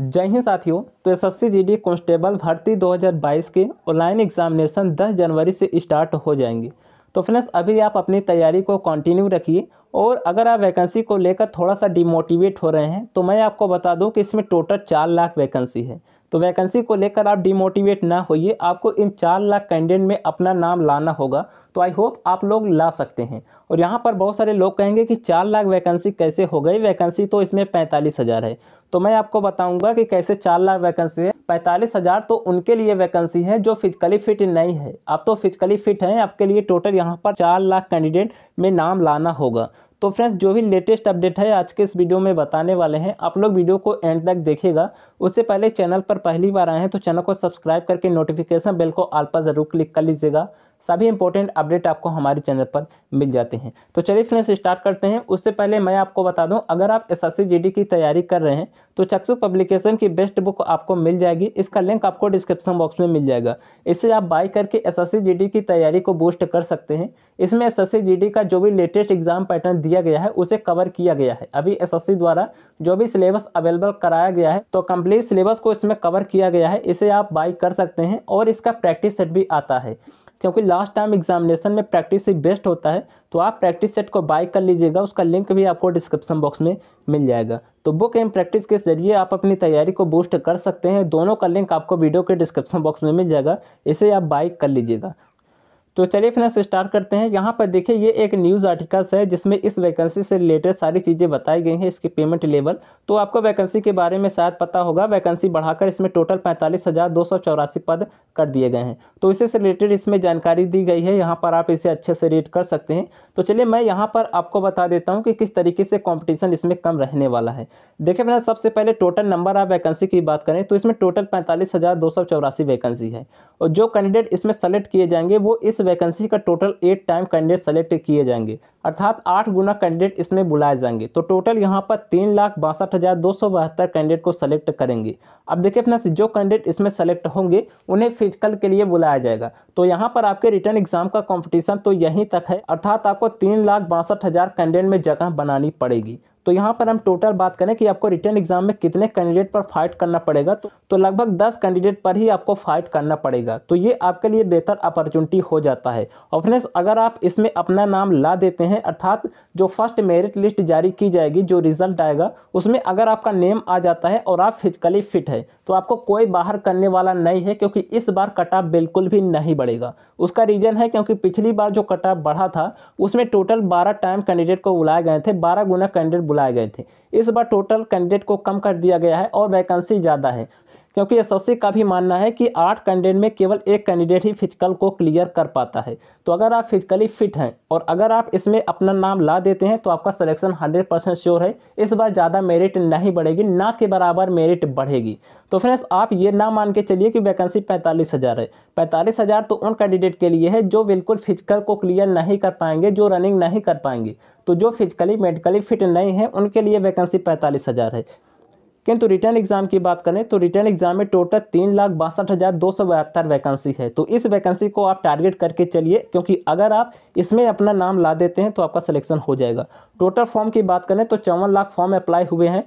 जय हिंद साथियों तो एस एस कांस्टेबल भर्ती 2022 के ऑनलाइन एग्जामिनेशन 10 जनवरी से स्टार्ट हो जाएंगे तो फ्रेंड्स अभी आप अपनी तैयारी को कंटिन्यू रखिए और अगर आप वैकेंसी को लेकर थोड़ा सा डिमोटिवेट हो रहे हैं तो मैं आपको बता दूं कि इसमें टोटल चार लाख वैकेंसी है तो वैकेंसी को लेकर आप डिमोटिवेट ना होइए आपको इन चार लाख कैंडिडेट में अपना नाम लाना होगा तो आई होप आप लोग ला सकते हैं और यहाँ पर बहुत सारे लोग कहेंगे कि चार लाख वैकेंसी कैसे हो गई वैकेंसी तो इसमें पैंतालीस हज़ार है तो मैं आपको बताऊँगा कि कैसे चार लाख वैकेंसी है पैंतालीस हज़ार तो उनके लिए वैकेंसी है जो फिजिकली फिट नहीं है आप तो फिजिकली फिट हैं आपके लिए टोटल यहाँ पर चार लाख कैंडिडेट में नाम लाना होगा तो फ्रेंड्स जो भी लेटेस्ट अपडेट है आज के इस वीडियो में बताने वाले हैं आप लोग वीडियो को एंड तक देखेगा उससे पहले चैनल पर पहली बार आए हैं तो चैनल को सब्सक्राइब करके नोटिफिकेशन बिल को आल पर ज़रूर क्लिक कर लीजिएगा सभी इंपॉर्टेंट अपडेट आपको हमारे चैनल पर मिल जाते हैं तो चलिए फ्रेंड्स स्टार्ट करते हैं उससे पहले मैं आपको बता दूं अगर आप एस एस की तैयारी कर रहे हैं तो चक्सु पब्लिकेशन की बेस्ट बुक आपको मिल जाएगी इसका लिंक आपको डिस्क्रिप्शन बॉक्स में मिल जाएगा इससे आप बाई करके एस एस की तैयारी को बूस्ट कर सकते हैं इसमें एस एस का जो भी लेटेस्ट एग्जाम पैटर्न दिया गया है उसे कवर किया गया है अभी एस द्वारा जो भी सिलेबस अवेलेबल कराया गया है तो कंप्लीट सिलेबस को इसमें कवर किया गया है इसे आप बाई कर सकते हैं और इसका प्रैक्टिस सेट भी आता है क्योंकि लास्ट टाइम एग्जामिनेशन में प्रैक्टिस ही बेस्ट होता है तो आप प्रैक्टिस सेट को बाय कर लीजिएगा उसका लिंक भी आपको डिस्क्रिप्शन बॉक्स में मिल जाएगा तो बुक एंड प्रैक्टिस के जरिए आप अपनी तैयारी को बूस्ट कर सकते हैं दोनों का लिंक आपको वीडियो के डिस्क्रिप्शन बॉक्स में मिल जाएगा इसे आप बाय कर लीजिएगा तो चलिए फ्रेंड्स स्टार्ट करते हैं यहाँ पर देखिए ये एक न्यूज़ आर्टिकल्स है जिसमें इस वैकेंसी से रिलेटेड सारी चीज़ें बताई गई हैं इसकी पेमेंट लेवल तो आपको वैकेंसी के बारे में शायद पता होगा वैकेंसी बढ़ाकर इसमें टोटल पैंतालीस हज़ार दो सौ चौरासी पद कर दिए गए हैं तो इसे से रिलेटेड इसमें जानकारी दी गई है यहाँ पर आप इसे अच्छे से रीड कर सकते हैं तो चलिए मैं यहाँ पर आपको बता देता हूँ कि किस तरीके से कॉम्पिटिशन इसमें कम रहने वाला है देखिए फ्रेंड्स सबसे पहले टोटल नंबर आप वैकेंसी की बात करें तो इसमें टोटल पैंतालीस वैकेंसी है और जो कैंडिडेट इसमें सेलेक्ट किए जाएंगे वो इस वैकेंसी का total eight time candidate select किए जाएंगे अर्थात आठ गुना कैंडिडेट इसमें बुलाए जाएंगे तो टोटल यहाँ पर तीन लाख बासठ हज़ार दो सौ बहत्तर कैंडिडेट को सेलेक्ट करेंगे अब देखिए अपना जो कैंडिडेट इसमें सेलेक्ट होंगे उन्हें फिजिकल के लिए बुलाया जाएगा तो यहाँ पर आपके रिटर्न एग्जाम का कॉम्पिटिशन तो यहीं तक है अर्थात आपको तीन कैंडिडेट में जगह बनानी पड़ेगी तो यहाँ पर हम टोटल बात करें कि आपको रिटर्न एग्जाम में कितने कैंडिडेट पर फाइट करना पड़ेगा तो, तो लगभग दस कैंडिडेट पर ही आपको फाइट करना पड़ेगा तो ये आपके लिए बेहतर अपॉर्चुनिटी हो जाता है और फ्रेंड्स अगर आप इसमें अपना नाम ला देते हैं अर्थात जो फर्स्ट मेरिट लिस्ट जारी की जाएगी जो रिजल्ट आएगा उसमें अगर आपका नेम आ जाता है और आप फिजिकली फिट है तो आपको कोई बाहर करने वाला नहीं है क्योंकि इस बार कट ऑफ बिल्कुल भी नहीं बढ़ेगा उसका रीज़न है क्योंकि पिछली बार जो कट ऑफ बढ़ा था उसमें टोटल बारह टाइम कैंडिडेट को बुलाए गए थे बारह गुना कैंडिडेट बुलाए गए थे इस बार टोटल कैंडिडेट को कम कर दिया गया है और वैकेंसी ज़्यादा है क्योंकि एसएससी का भी मानना है कि आठ कैंडिडेट में केवल एक कैंडिडेट ही फिजिकल को क्लियर कर पाता है तो अगर आप फिजिकली फिट हैं और अगर आप इसमें अपना नाम ला देते हैं तो आपका सिलेक्शन हंड्रेड परसेंट श्योर है इस बार ज़्यादा मेरिट नहीं बढ़ेगी ना के बराबर मेरिट बढ़ेगी तो फ्रेंड्स आप ये ना मान के चलिए कि वैकेंसी पैंतालीस हज़ार है पैंतालीस हज़ार तो उन कैंडिडेट के लिए है जो बिल्कुल फिजिकल को क्लियर नहीं कर पाएंगे जो रनिंग नहीं कर पाएंगे तो जो फिजिकली मेडिकली फिट नहीं है उनके लिए वैकेंसी पैंतालीस हज़ार है किंतु रिटर्न एग्जाम की बात करें तो रिटर्न एग्जाम में टोटल तीन लाख बासठ हज़ार दो सौ बहत्तर वैकेंसी है तो इस वैकेंसी को आप टारगेट करके चलिए क्योंकि अगर आप इसमें अपना नाम ला देते हैं तो आपका सिलेक्शन हो जाएगा टोटल फॉर्म की बात करें तो चौवन लाख फॉर्म अप्लाई हुए हैं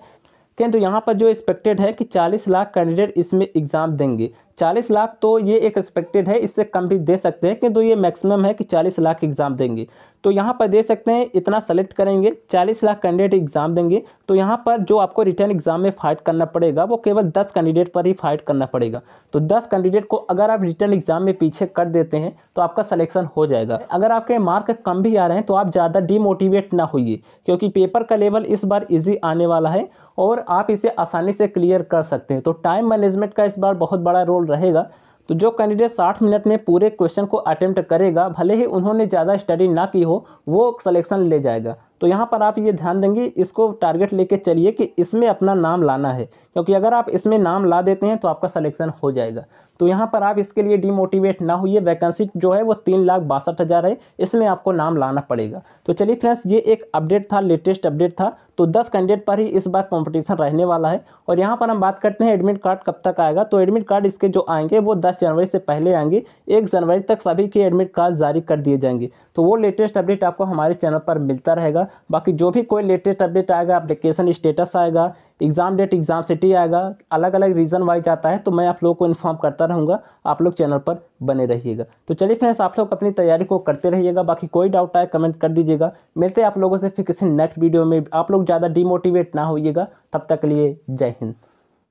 किंतु यहाँ पर जो एक्सपेक्टेड है कि चालीस लाख कैंडिडेट इसमें एग्ज़ाम देंगे चालीस लाख तो ये एक एक्सपेक्टेड है इससे कम भी दे सकते हैं किंतु तो ये मैक्सिमम है कि चालीस लाख एग्ज़ाम देंगे तो यहाँ पर दे सकते हैं इतना सेलेक्ट करेंगे चालीस लाख कैंडिडेट एग्ज़ाम देंगे तो यहाँ पर जो आपको रिटर्न एग्ज़ाम में फाइट करना पड़ेगा वो केवल दस कैंडिडेट पर ही फाइट करना पड़ेगा तो दस कैंडिडेट को अगर आप रिटर्न एग्ज़ाम में पीछे कर देते हैं तो आपका सलेक्शन हो जाएगा अगर आपके मार्क कम भी आ रहे हैं तो आप ज़्यादा डिमोटिवेट ना होइए क्योंकि पेपर का लेवल इस बार ईजी आने वाला है और आप इसे आसानी से क्लियर कर सकते हैं तो टाइम मैनेजमेंट का इस बार बहुत बड़ा रोल रहेगा तो जो कैंडिडेट साठ मिनट में पूरे क्वेश्चन को अटेम्प्ट करेगा भले ही उन्होंने ज़्यादा स्टडी ना की हो वो सिलेक्शन ले जाएगा तो यहाँ पर आप ये ध्यान देंगे इसको टारगेट लेके चलिए कि इसमें अपना नाम लाना है क्योंकि अगर आप इसमें नाम ला देते हैं तो आपका सलेक्शन हो जाएगा तो यहाँ पर आप इसके लिए डीमोटिवेट ना हुई वैकेंसी जो है वो तीन लाख बासठ हज़ार है इसमें आपको नाम लाना पड़ेगा तो चलिए फ्रेंड्स ये एक अपडेट था लेटेस्ट अपडेट था तो दस कैंडिडेट पर ही इस बार कंपटीशन रहने वाला है और यहाँ पर हम बात करते हैं एडमिट कार्ड कब तक आएगा तो एडमिट कार्ड इसके जो आएंगे वो दस जनवरी से पहले आएंगे एक जनवरी तक सभी के एडमिट कार्ड जारी कर दिए जाएंगे तो वो लेटेस्ट अपडेट आपको हमारे चैनल पर मिलता रहेगा बाकी जो भी कोई लेटेस्ट अपडेट आएगा अप्लीकेशन स्टेटस आएगा एग्ज़ाम डेट एग्ज़ाम सिटी आएगा अलग अलग रीज़न वाइज आता है तो मैं आप लोगों को इन्फॉर्म करता रहूँगा आप लोग चैनल पर बने रहिएगा तो चलिए फ्रेंड्स आप लोग अपनी तैयारी को करते रहिएगा बाकी कोई डाउट आए कमेंट कर दीजिएगा मिलते हैं आप लोगों से फिर किसी नेक्स्ट वीडियो में आप लोग ज़्यादा डीमोटिवेट ना होइएगा तब तक के लिए जय हिंद